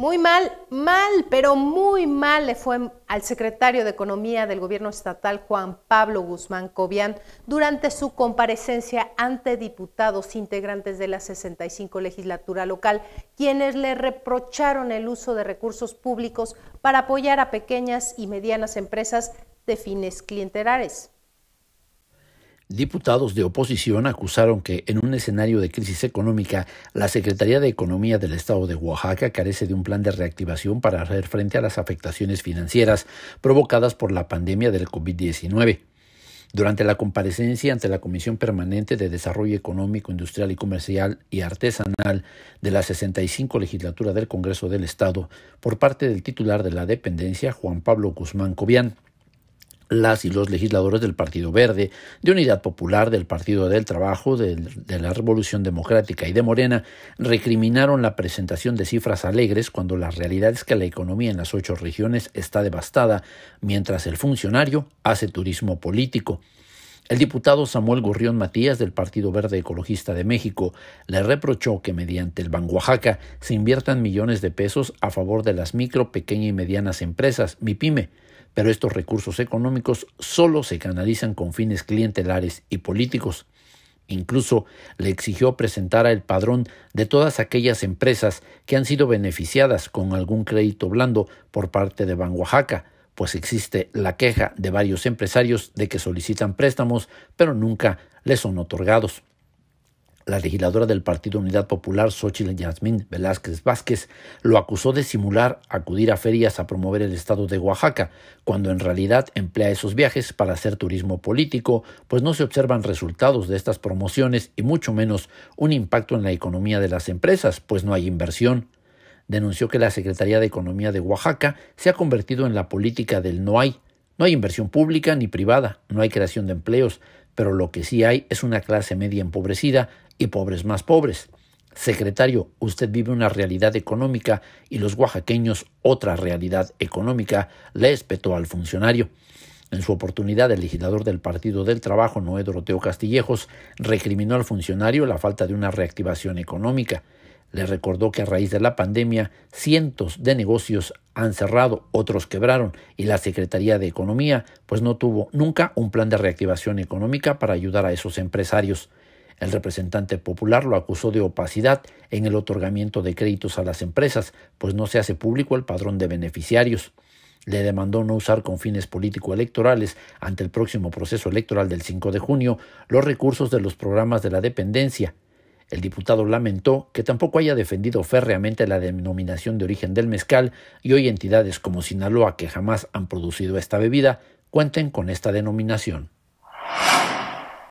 Muy mal, mal, pero muy mal le fue al secretario de Economía del gobierno estatal, Juan Pablo Guzmán Cobian, durante su comparecencia ante diputados integrantes de la 65 legislatura local, quienes le reprocharon el uso de recursos públicos para apoyar a pequeñas y medianas empresas de fines clientelares. Diputados de oposición acusaron que en un escenario de crisis económica, la Secretaría de Economía del Estado de Oaxaca carece de un plan de reactivación para hacer frente a las afectaciones financieras provocadas por la pandemia del COVID-19. Durante la comparecencia ante la Comisión Permanente de Desarrollo Económico, Industrial y Comercial y Artesanal de la 65 legislatura del Congreso del Estado, por parte del titular de la dependencia, Juan Pablo Guzmán Cobian, las y los legisladores del Partido Verde, de Unidad Popular, del Partido del Trabajo, de, la Revolución Democrática y de Morena recriminaron la presentación de cifras alegres cuando la realidad es que la economía en las ocho regiones está devastada, mientras el funcionario hace turismo político. El diputado Samuel Gorrión Matías del Partido Verde Ecologista de México le reprochó que mediante el Banco Oaxaca se inviertan millones de pesos a favor de las micro, pequeña y medianas empresas, MIPYME, pero estos recursos económicos solo se canalizan con fines clientelares y políticos. Incluso le exigió presentar el padrón de todas aquellas empresas que han sido beneficiadas con algún crédito blando por parte de Ban Oaxaca, pues existe la queja de varios empresarios de que solicitan préstamos pero nunca les son otorgados. La legisladora del Partido Unidad Popular, Xochitl Yasmín Velázquez Vázquez, lo acusó de simular acudir a ferias a promover el estado de Oaxaca, cuando en realidad emplea esos viajes para hacer turismo político, pues no se observan resultados de estas promociones y mucho menos un impacto en la economía de las empresas, pues no hay inversión denunció que la Secretaría de Economía de Oaxaca se ha convertido en la política del no hay. No hay inversión pública ni privada, no hay creación de empleos, pero lo que sí hay es una clase media empobrecida y pobres más pobres. Secretario, usted vive una realidad económica y los oaxaqueños otra realidad económica, le espetó al funcionario. En su oportunidad, el legislador del Partido del Trabajo, Noé Doroteo Castillejos, recriminó al funcionario la falta de una reactivación económica. Le recordó que a raíz de la pandemia cientos de negocios han cerrado, otros quebraron y la Secretaría de Economía pues no tuvo nunca un plan de reactivación económica para ayudar a esos empresarios. El representante popular lo acusó de opacidad en el otorgamiento de créditos a las empresas, pues no se hace público el padrón de beneficiarios. Le demandó no usar con fines político-electorales ante el próximo proceso electoral del 5 de junio los recursos de los programas de la dependencia, el diputado lamentó que tampoco haya defendido férreamente la denominación de origen del mezcal y hoy entidades como Sinaloa, que jamás han producido esta bebida, cuenten con esta denominación.